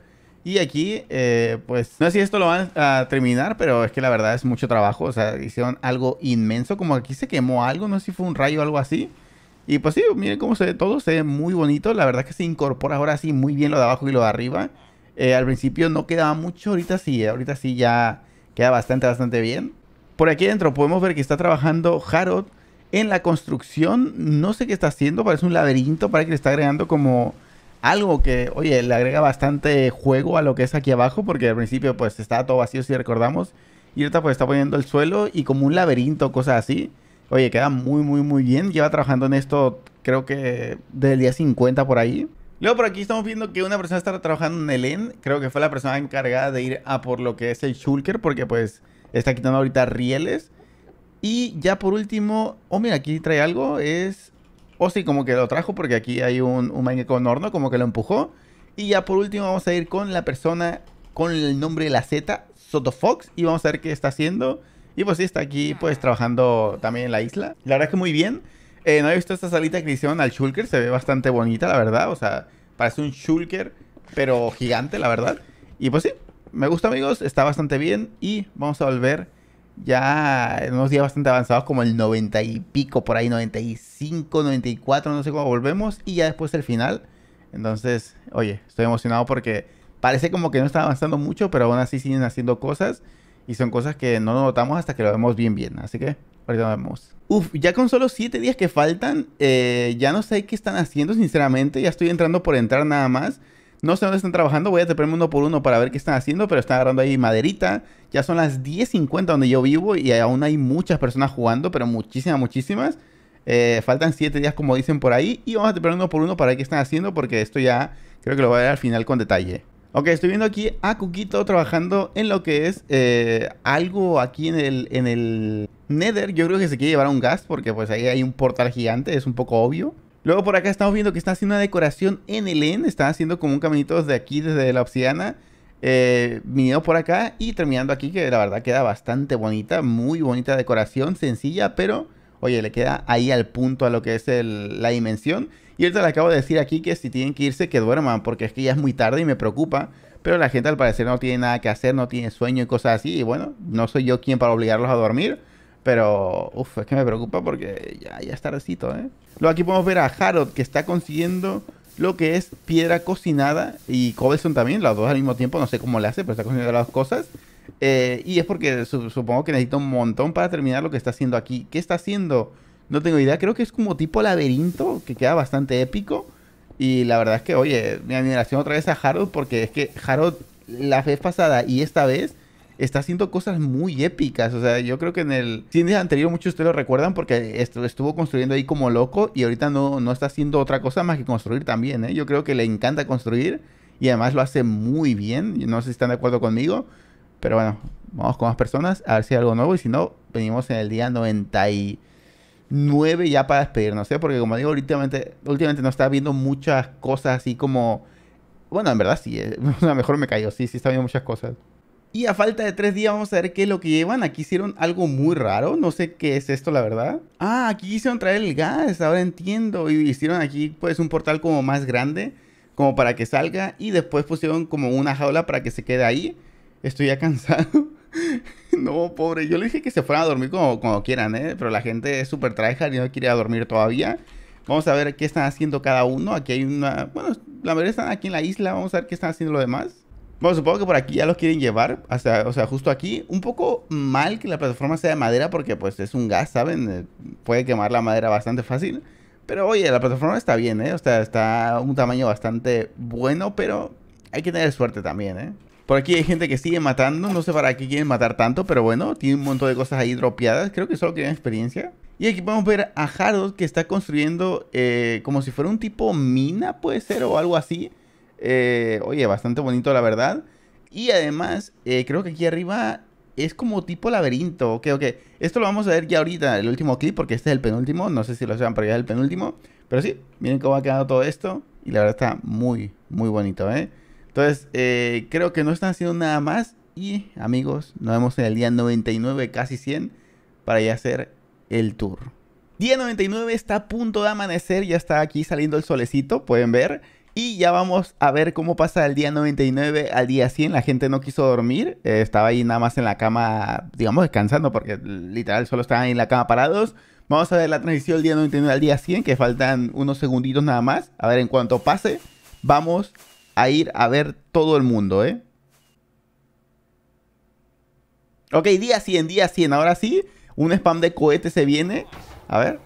y aquí, eh, pues, no sé si esto lo van a terminar, pero es que la verdad es mucho trabajo. O sea, hicieron algo inmenso. Como aquí se quemó algo, no sé si fue un rayo o algo así. Y pues sí, miren cómo se ve todo, se ve muy bonito. La verdad es que se incorpora ahora sí muy bien lo de abajo y lo de arriba. Eh, al principio no quedaba mucho, ahorita sí, eh, ahorita sí ya queda bastante, bastante bien. Por aquí adentro podemos ver que está trabajando Harold en la construcción. No sé qué está haciendo, parece un laberinto, parece que le está agregando como algo que, oye, le agrega bastante juego a lo que es aquí abajo, porque al principio pues estaba todo vacío si recordamos, y ahorita pues está poniendo el suelo y como un laberinto, cosas así. Oye, queda muy, muy, muy bien. Lleva trabajando en esto creo que desde el día 50 por ahí. Luego por aquí estamos viendo que una persona está trabajando en el en Creo que fue la persona encargada de ir a por lo que es el shulker, porque pues está quitando ahorita rieles. Y ya por último, oh mira, aquí trae algo, es o sí, como que lo trajo porque aquí hay un, un con horno, como que lo empujó. Y ya por último vamos a ir con la persona con el nombre de la Z, Fox y vamos a ver qué está haciendo. Y pues sí, está aquí pues trabajando también en la isla. La verdad es que muy bien. Eh, no he visto esta salita que hicieron al Shulker, se ve bastante bonita, la verdad. O sea, parece un Shulker, pero gigante, la verdad. Y pues sí, me gusta amigos, está bastante bien. Y vamos a volver ya en unos días bastante avanzados, como el 90 y pico, por ahí 95, 94, no sé cómo volvemos, y ya después el final. Entonces, oye, estoy emocionado porque parece como que no está avanzando mucho, pero aún así siguen haciendo cosas, y son cosas que no notamos hasta que lo vemos bien, bien. Así que ahorita nos vemos. Uf, ya con solo 7 días que faltan, eh, ya no sé qué están haciendo, sinceramente, ya estoy entrando por entrar nada más. No sé dónde están trabajando, voy a teperme uno por uno para ver qué están haciendo, pero están agarrando ahí maderita. Ya son las 10.50 donde yo vivo y aún hay muchas personas jugando, pero muchísimas, muchísimas. Eh, faltan 7 días como dicen por ahí y vamos a teper uno por uno para ver qué están haciendo porque esto ya creo que lo voy a ver al final con detalle. Ok, estoy viendo aquí a Cuquito trabajando en lo que es eh, algo aquí en el, en el Nether. Yo creo que se quiere llevar a un gas porque pues ahí hay un portal gigante, es un poco obvio. Luego por acá estamos viendo que está haciendo una decoración en el en Está haciendo como un caminito desde aquí, desde la obsidiana. Eh, viniendo por acá y terminando aquí, que la verdad queda bastante bonita. Muy bonita decoración, sencilla, pero oye, le queda ahí al punto a lo que es la dimensión. Y ahorita le acabo de decir aquí que si tienen que irse, que duerman, porque es que ya es muy tarde y me preocupa. Pero la gente al parecer no tiene nada que hacer, no tiene sueño y cosas así. Y bueno, no soy yo quien para obligarlos a dormir. Pero, uff, es que me preocupa porque ya, ya recito, tardecito, ¿eh? Luego aquí podemos ver a Harold que está consiguiendo lo que es piedra cocinada y Cobblestone también, las dos al mismo tiempo, no sé cómo le hace, pero está consiguiendo las dos cosas. Eh, y es porque supongo que necesita un montón para terminar lo que está haciendo aquí. ¿Qué está haciendo? No tengo idea, creo que es como tipo laberinto, que queda bastante épico. Y la verdad es que, oye, mi admiración otra vez a Harold, porque es que Harold la vez pasada y esta vez está haciendo cosas muy épicas. O sea, yo creo que en el cine anterior muchos de ustedes lo recuerdan porque estuvo construyendo ahí como loco y ahorita no, no está haciendo otra cosa más que construir también. ¿eh? Yo creo que le encanta construir y además lo hace muy bien. No sé si están de acuerdo conmigo, pero bueno, vamos con más personas a ver si hay algo nuevo y si no, venimos en el día 99 ya para despedirnos, ¿eh? porque como digo, últimamente, últimamente no está viendo muchas cosas así como... Bueno, en verdad sí, eh, lo mejor me cayó, sí, sí está viendo muchas cosas. Y a falta de tres días vamos a ver qué es lo que llevan. Aquí hicieron algo muy raro. No sé qué es esto, la verdad. Ah, aquí hicieron traer el gas. Ahora entiendo. Y hicieron aquí pues un portal como más grande. Como para que salga. Y después pusieron como una jaula para que se quede ahí. Estoy ya cansado. no, pobre. Yo le dije que se fueran a dormir como, quieran, ¿eh? Pero la gente es súper tryhard y no quiere dormir todavía. Vamos a ver qué están haciendo cada uno. Aquí hay una... Bueno, la mayoría están aquí en la isla. Vamos a ver qué están haciendo los demás. Bueno, supongo que por aquí ya los quieren llevar, o sea, justo aquí. Un poco mal que la plataforma sea de madera porque pues es un gas, ¿saben? Eh, puede quemar la madera bastante fácil. Pero oye, la plataforma está bien, ¿eh? O sea, está un tamaño bastante bueno, pero hay que tener suerte también, ¿eh? Por aquí hay gente que sigue matando, no sé para qué quieren matar tanto, pero bueno, tiene un montón de cosas ahí dropeadas, creo que solo quieren experiencia. Y aquí podemos ver a Harold que está construyendo eh, como si fuera un tipo mina, puede ser, o algo así. Eh, oye, bastante bonito, la verdad. Y además, eh, creo que aquí arriba es como tipo laberinto. Ok, ok. Esto lo vamos a ver ya ahorita, el último clip, porque este es el penúltimo. No sé si lo sepan, pero ya es el penúltimo. Pero sí, miren cómo ha quedado todo esto. Y la verdad está muy, muy bonito, ¿eh? Entonces, eh, creo que no están haciendo nada más. Y amigos, nos vemos en el día 99, casi 100, para ya hacer el tour. Día 99 está a punto de amanecer, ya está aquí saliendo el solecito, pueden ver. Y ya vamos a ver cómo pasa del día 99 al día 100. La gente no quiso dormir. Eh, estaba ahí nada más en la cama, digamos, descansando, porque literal solo estaban ahí en la cama parados. Vamos a ver la transición del día 99 al día 100, que faltan unos segunditos nada más. A ver, en cuanto pase, vamos a ir a ver todo el mundo, ¿eh? Ok, día 100, día 100. Ahora sí, un spam de cohetes se viene. A ver.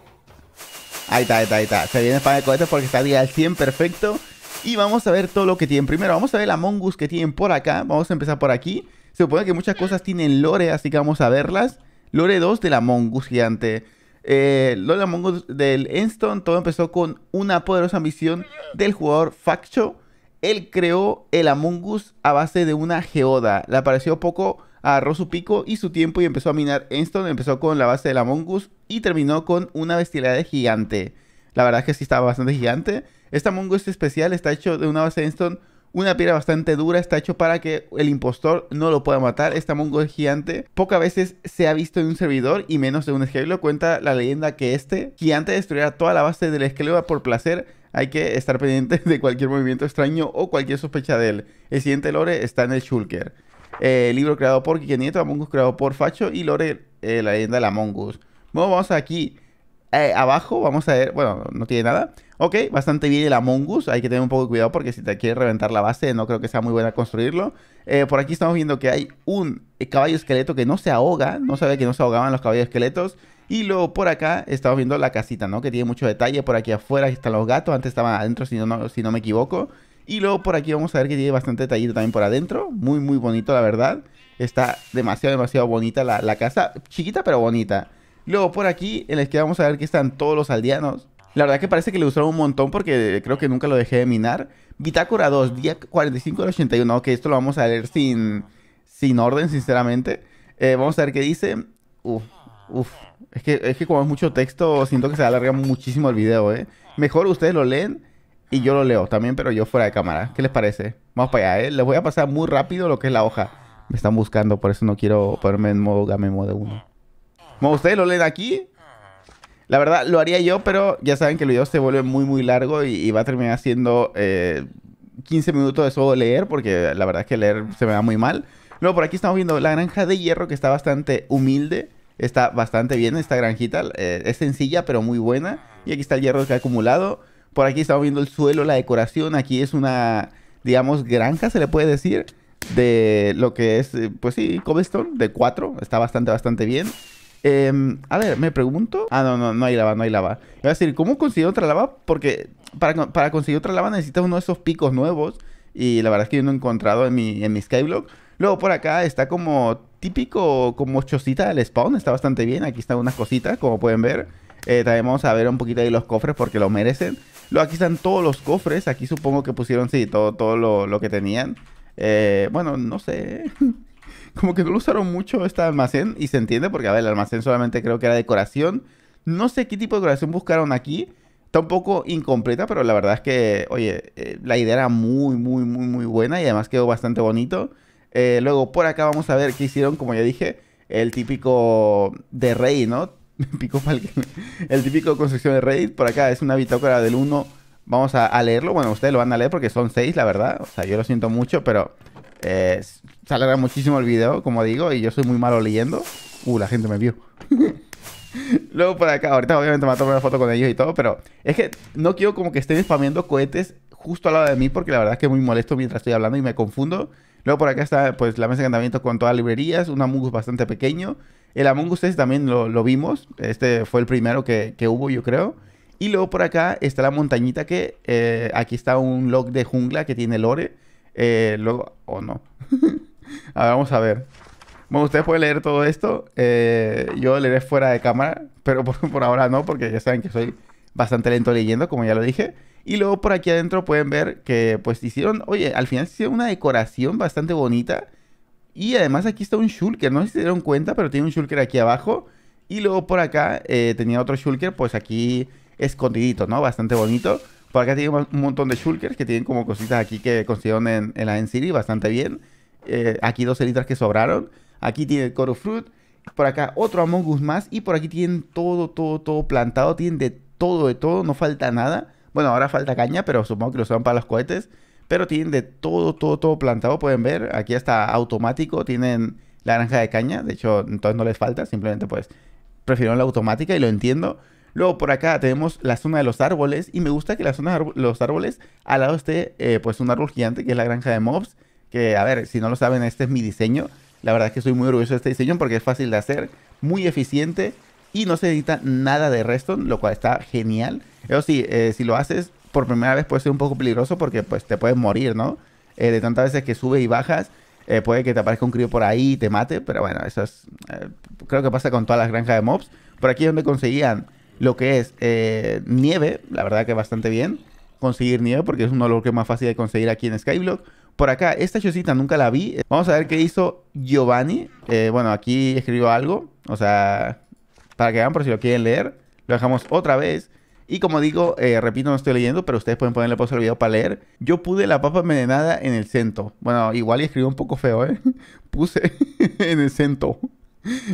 Ahí está, ahí está, ahí está. Se viene spam de cohetes porque está día 100, perfecto. Y vamos a ver todo lo que tienen. Primero, vamos a ver la mongus que tienen por acá. Vamos a empezar por aquí. Se supone que muchas cosas tienen lore, así que vamos a verlas. Lore 2 de la mongus gigante. Eh, lore mongus del Enston. Todo empezó con una poderosa misión del jugador faccio Él creó el Amongus a base de una geoda. Le apareció poco, agarró su pico y su tiempo y empezó a minar Enston. Empezó con la base del Amongus y terminó con una bestialidad de gigante. La verdad es que sí estaba bastante gigante. Esta mongo es especial está hecho de una base de stone, una piedra bastante dura, está hecho para que el impostor no lo pueda matar. Esta mongo es gigante pocas veces se ha visto en un servidor y menos de un esqueleto. Cuenta la leyenda que este gigante destruirá toda la base del esqueleto por placer hay que estar pendiente de cualquier movimiento extraño o cualquier sospecha de él. El siguiente lore está en el Shulker. El libro creado por Kiki Nieto, Among Us creado por Facho y lore eh, la leyenda de la Among Us. Bueno, vamos aquí. Eh, abajo vamos a ver, bueno, no tiene nada. Ok, bastante bien el Among Us, hay que tener un poco de cuidado porque si te quiere reventar la base no creo que sea muy buena construirlo. Eh, por aquí estamos viendo que hay un eh, caballo esqueleto que no se ahoga, no sabía que no se ahogaban los caballos esqueletos. Y luego por acá estamos viendo la casita, ¿no? Que tiene mucho detalle, por aquí afuera están los gatos, antes estaban adentro si no, si no me equivoco. Y luego por aquí vamos a ver que tiene bastante detallito también por adentro, muy muy bonito la verdad. Está demasiado, demasiado bonita la, la casa, chiquita pero bonita. Luego por aquí, en la izquierda vamos a ver que están todos los aldeanos. La verdad que parece que le gustaron un montón porque creo que nunca lo dejé de minar. Bitácora 2, día 45 del 81, que esto lo vamos a leer sin, sin orden, sinceramente. Eh, vamos a ver qué dice. Uf, uf. Es que, es que como es mucho texto, siento que se alarga muchísimo el video, ¿eh? Mejor ustedes lo leen y yo lo leo también, pero yo fuera de cámara. ¿Qué les parece? Vamos para allá, ¿eh? Les voy a pasar muy rápido lo que es la hoja. Me están buscando, por eso no quiero ponerme en modo gamemode modo 1. Como ustedes lo leen aquí, la verdad lo haría yo, pero ya saben que el video se vuelve muy, muy largo y, va a terminar siendo 15 eh, minutos de solo leer, porque la verdad es que leer se me da muy mal. Luego por aquí estamos viendo la granja de hierro que está bastante humilde. Está bastante bien esta granjita. Eh, es sencilla, pero muy buena. Y aquí está el hierro que ha acumulado. Por aquí estamos viendo el suelo, la decoración. Aquí es una, digamos, granja, se le puede decir. De lo que es, eh, pues sí, cobblestone de 4. Está bastante, bastante bien. Em, a ver, me pregunto. Ah, no, no, no hay lava, no hay lava. Voy a decir, ¿cómo conseguir otra lava? Porque para, para, conseguir otra lava necesitas uno de esos picos nuevos. Y la verdad es que yo no he encontrado en mi, en mi Skyblock. Luego por acá está como típico, como chocita del spawn. Está bastante bien. Aquí están unas cositas, como pueden ver. Eh, también vamos a ver un poquito ahí los cofres porque lo merecen. Luego aquí están todos los cofres. Aquí supongo que pusieron, sí, todo, todo lo, que tenían. Eh, bueno, no sé. como que no lo usaron mucho este almacén y se entiende porque, a ver, el almacén solamente creo que era decoración. No sé qué tipo de decoración buscaron aquí. Está un poco incompleta, pero la verdad es que, oye, eh, la idea era muy, muy, muy, muy buena y además quedó bastante bonito. Eh, luego por acá vamos a ver qué hicieron, como ya dije, el típico de rey, ¿no? Pico el típico construcción de Rey. Por acá es una bitácora del 1. Vamos a, leerlo. Bueno, ustedes lo van a leer porque son 6, la verdad. O sea, yo lo siento mucho, pero eh, se muchísimo el video, como digo, y yo soy muy malo leyendo. Uh, la gente me vio. Luego por acá, ahorita obviamente me voy a tomar una foto con ellos y todo, pero es que no quiero como que estén spameando cohetes justo al lado de mí porque la verdad es que es muy molesto mientras estoy hablando y me confundo. Luego por acá está pues la mesa de encantamiento con todas las librerías, un Among Us bastante pequeño. El Among Us también lo, vimos, este fue el primero que, hubo yo creo. Y luego por acá está la montañita que eh, aquí está un log de jungla que tiene lore. Eh, luego, o oh, no. a ver, vamos a ver. Bueno, ustedes pueden leer todo esto. Eh, yo leeré fuera de cámara, pero por, ahora no, porque ya saben que soy bastante lento leyendo, como ya lo dije. Y luego por aquí adentro pueden ver que pues hicieron, oye, al final hicieron una decoración bastante bonita. Y además aquí está un shulker, no sé si se dieron cuenta, pero tiene un shulker aquí abajo. Y luego por acá eh, tenía otro shulker, pues aquí escondidito, ¿no? Bastante bonito. Por acá tiene un montón de shulkers que tienen como cositas aquí que consiguieron en, la N-City, bastante bien. Eh, aquí dos litros que sobraron, aquí tiene el Coro Fruit, por acá otro Among Us más y por aquí tienen todo, todo, todo plantado, tienen de todo, de todo, no falta nada. Bueno, ahora falta caña, pero supongo que lo usan para los cohetes. Pero tienen de todo, todo, todo plantado, pueden ver, aquí está automático, tienen la granja de caña, de hecho, entonces no les falta, simplemente pues prefirieron la automática y lo entiendo. Luego por acá tenemos la zona de los árboles y me gusta que la zona de los árboles al lado esté eh, pues un árbol gigante que es la granja de mobs que a ver, si no lo saben, este es mi diseño. La verdad es que soy muy orgulloso de este diseño porque es fácil de hacer, muy eficiente y no se necesita nada de resto lo cual está genial. Eso sí, eh, si lo haces por primera vez puede ser un poco peligroso porque pues te puedes morir, ¿no? Eh, de tantas veces que subes y bajas, eh, puede que te aparezca un crío por ahí y te mate, pero bueno, eso es, creo que pasa con todas las granjas de mobs. Por aquí es donde conseguían lo que es nieve, la verdad que bastante bien conseguir nieve porque es uno de los que más fácil de conseguir aquí en Skyblock. Por acá, esta chocita nunca la vi. Vamos a ver qué hizo Giovanni. Eh, bueno, aquí escribió algo. O sea, para que vean por si lo quieren leer. Lo dejamos otra vez. Y como digo, eh, repito, no estoy leyendo, pero ustedes pueden ponerle pausa al video para leer. Yo pude la papa envenenada en el centro Bueno, igual y escribió un poco feo, ¿eh? Puse en el centro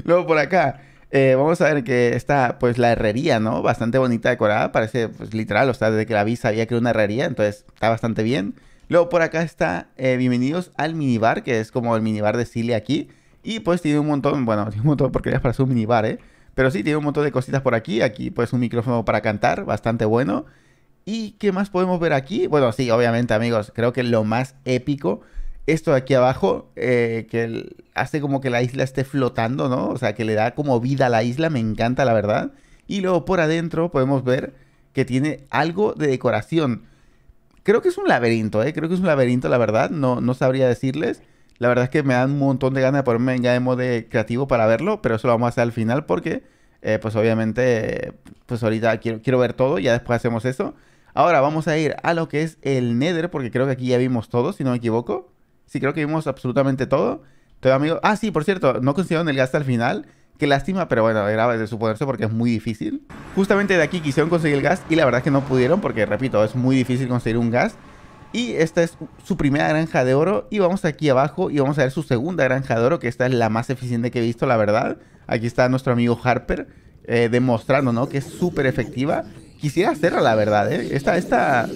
Luego por acá, eh, vamos a ver que está, pues, la herrería, ¿no? Bastante bonita decorada. Parece, pues, literal, o sea, desde que la vi sabía que era una herrería, entonces está bastante bien. Luego por acá está eh, Bienvenidos al minibar, que es como el minibar de Chile aquí. Y pues tiene un montón, bueno, tiene un montón de porquerías para su minibar, ¿eh? Pero sí, tiene un montón de cositas por aquí. Aquí pues un micrófono para cantar, bastante bueno. ¿Y qué más podemos ver aquí? Bueno, sí, obviamente amigos, creo que lo más épico, esto de aquí abajo, eh, que hace como que la isla esté flotando, ¿no? O sea, que le da como vida a la isla, me encanta la verdad. Y luego por adentro podemos ver que tiene algo de decoración creo que es un laberinto, ¿eh? Creo que es un laberinto, la verdad. No, no sabría decirles. La verdad es que me dan un montón de ganas de ponerme ya de modo creativo para verlo, pero eso lo vamos a hacer al final porque, eh, pues obviamente, pues ahorita quiero, ver todo, ya después hacemos eso. Ahora vamos a ir a lo que es el Nether, porque creo que aquí ya vimos todo, si no me equivoco. Sí, creo que vimos absolutamente todo. Entonces, amigo, ah, sí, por cierto, no consiguieron el gasto al final. Qué lástima, pero bueno, era de suponerse porque es muy difícil. Justamente de aquí quisieron conseguir el gas y la verdad es que no pudieron porque, repito, es muy difícil conseguir un gas. Y esta es su primera granja de oro y vamos aquí abajo y vamos a ver su segunda granja de oro, que esta es la más eficiente que he visto, la verdad. Aquí está nuestro amigo Harper eh, demostrando, ¿no? Que es súper efectiva. Quisiera hacerla, la verdad, ¿eh? Esta, esta,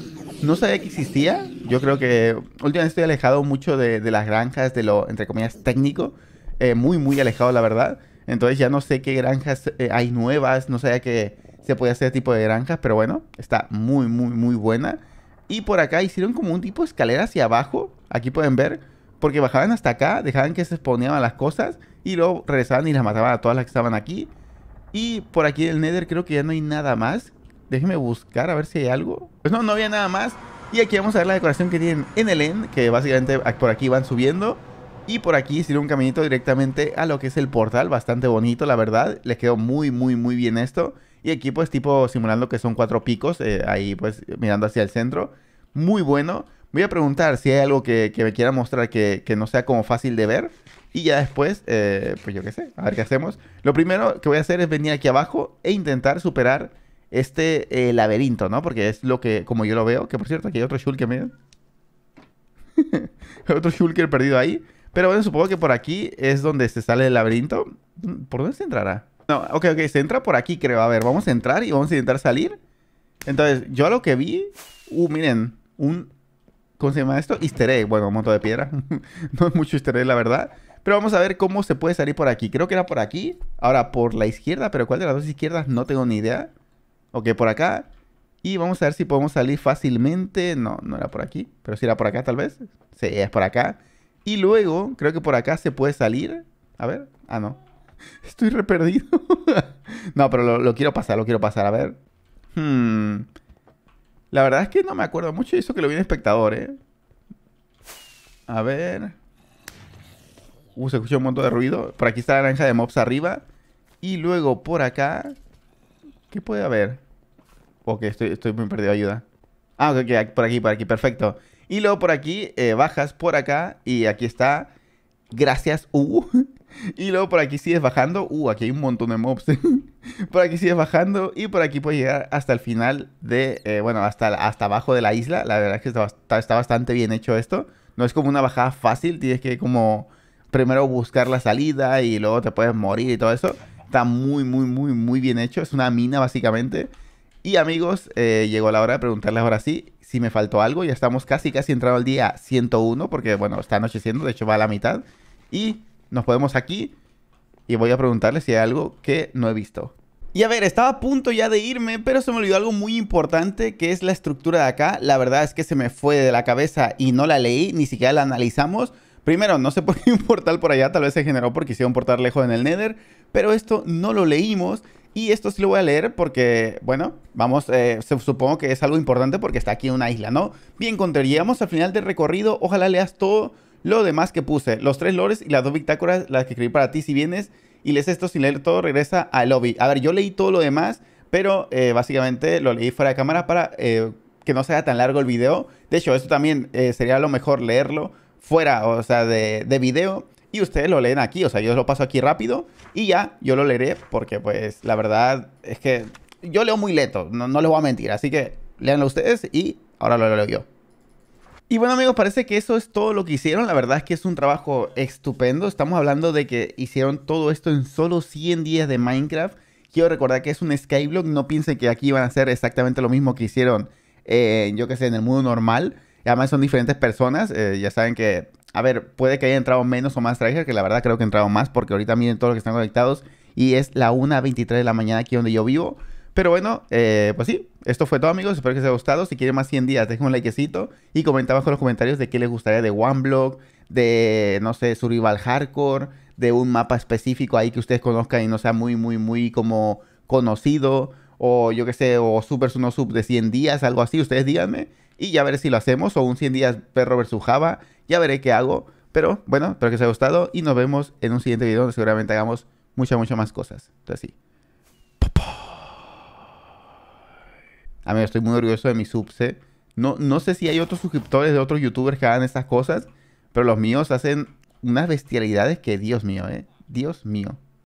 no sabía que existía. Yo creo que últimamente estoy alejado mucho de, las granjas, de lo, entre comillas, técnico. Eh, muy, muy alejado, la verdad. Entonces ya no sé qué granjas eh, hay nuevas, no sabía que se podía hacer tipo de granjas, pero bueno, está muy, muy, muy buena. Y por acá hicieron como un tipo de escalera hacia abajo, aquí pueden ver, porque bajaban hasta acá, dejaban que se exponían las cosas y luego regresaban y las mataban a todas las que estaban aquí. Y por aquí en el Nether creo que ya no hay nada más. Déjenme buscar a ver si hay algo. Pues no, no había nada más. Y aquí vamos a ver la decoración que tienen en el End, que básicamente por aquí van subiendo. Y por aquí sirve un caminito directamente a lo que es el portal, bastante bonito, la verdad. Les quedó muy, muy, muy bien esto. Y aquí pues tipo simulando que son cuatro picos, eh, ahí pues mirando hacia el centro. Muy bueno. Voy a preguntar si hay algo que, me quiera mostrar que, no sea como fácil de ver. Y ya después, eh, pues yo qué sé, a ver qué hacemos. Lo primero que voy a hacer es venir aquí abajo e intentar superar este eh, laberinto, ¿no? Porque es lo que, como yo lo veo, que por cierto, aquí hay otro Shulker, miren. otro Shulker perdido ahí. Pero bueno, supongo que por aquí es donde se sale el laberinto. ¿Por dónde se entrará? No, ok, ok, se entra por aquí, creo. A ver, vamos a entrar y vamos a intentar salir. Entonces, yo lo que vi... Uh, miren, un... ¿Cómo se llama esto? Easter egg. Bueno, un montón de piedra. no es mucho easter egg, la verdad. Pero vamos a ver cómo se puede salir por aquí. Creo que era por aquí. Ahora, por la izquierda. Pero ¿cuál de las dos izquierdas? No tengo ni idea. Ok, por acá. Y vamos a ver si podemos salir fácilmente. No, no era por aquí. Pero si era por acá, tal vez. Sí, es por acá. Y luego, creo que por acá se puede salir. A ver. Ah, no. Estoy re perdido. no, pero lo, quiero pasar, lo quiero pasar. A ver. Hmm. La verdad es que no me acuerdo mucho de eso que lo vi en espectador, ¿eh? A ver. Uh, se escucha un montón de ruido. Por aquí está la naranja de mobs arriba. Y luego por acá. ¿Qué puede haber? Ok, estoy, estoy muy perdido, ayuda. Ah, ok, ok, por aquí, por aquí, perfecto. Y luego por aquí eh, bajas por acá y aquí está. Gracias, Y luego por aquí sigues bajando. Uh, aquí hay un montón de mobs. por aquí sigues bajando. Y por aquí puedes llegar hasta el final de. Eh, bueno, hasta, hasta abajo de la isla. La verdad es que está, bastante bien hecho esto. No es como una bajada fácil. Tienes que como. Primero buscar la salida y luego te puedes morir y todo eso. Está muy, muy, muy, muy bien hecho. Es una mina básicamente. Y amigos, eh, llegó la hora de preguntarles ahora sí si me faltó algo, ya estamos casi, casi entrando al día 101, porque bueno, está anocheciendo, de hecho va a la mitad. Y nos podemos aquí y voy a preguntarle si hay algo que no he visto. Y a ver, estaba a punto ya de irme, pero se me olvidó algo muy importante que es la estructura de acá. La verdad es que se me fue de la cabeza y no la leí, ni siquiera la analizamos. Primero, no sé se un importar por allá, tal vez se generó porque hicieron portal lejos en el Nether, pero esto no lo leímos. Y esto sí lo voy a leer porque, bueno, vamos, eh, supongo que es algo importante porque está aquí en una isla, ¿no? Bien, contaríamos al final del recorrido, ojalá leas todo lo demás que puse. Los tres lores y las dos bitácoras, las que escribí para ti, si vienes y lees esto sin leer todo, regresa al lobby. A ver, yo leí todo lo demás, pero eh, básicamente lo leí fuera de cámara para eh, que no sea tan largo el video. De hecho, esto también sería lo mejor leerlo fuera, o sea, de, de video y ustedes lo leen aquí. O sea, yo lo paso aquí rápido y ya yo lo leeré porque, pues, la verdad es que yo leo muy lento, no, les voy a mentir. Así que leanlo ustedes y ahora lo leo yo. Y bueno amigos, parece que eso es todo lo que hicieron. La verdad es que es un trabajo estupendo. Estamos hablando de que hicieron todo esto en solo 100 días de Minecraft. Quiero recordar que es un skyblock. No piensen que aquí iban a hacer exactamente lo mismo que hicieron, eh, yo que sé, en el mundo normal. Además son diferentes personas. Eh, ya saben que a ver, puede que haya entrado menos o más traje, que la verdad creo que entrado más, porque ahorita miren todos los que están conectados y es la 1.23 de la mañana aquí donde yo vivo. Pero bueno, eh, pues sí, esto fue todo amigos, espero que les haya gustado. Si quieren más 100 días, dejen un likecito y comenten abajo en los comentarios de qué les gustaría de OneBlock, de, no sé, Survival Hardcore, de un mapa específico ahí que ustedes conozcan y no sea muy, muy, muy como conocido, o yo qué sé, o Super Suno Sub de 100 días, algo así, ustedes díganme y ya veré si lo hacemos o un 100 días perro versus Java, ya veré qué hago, pero bueno, espero que os haya gustado y nos vemos en un siguiente video donde seguramente hagamos muchas, muchas más cosas. Entonces sí. mí estoy muy orgulloso de mi subs, ¿eh? No, no sé si hay otros suscriptores de otros youtubers que hagan estas cosas, pero los míos hacen unas bestialidades que, Dios mío, ¿eh? Dios mío.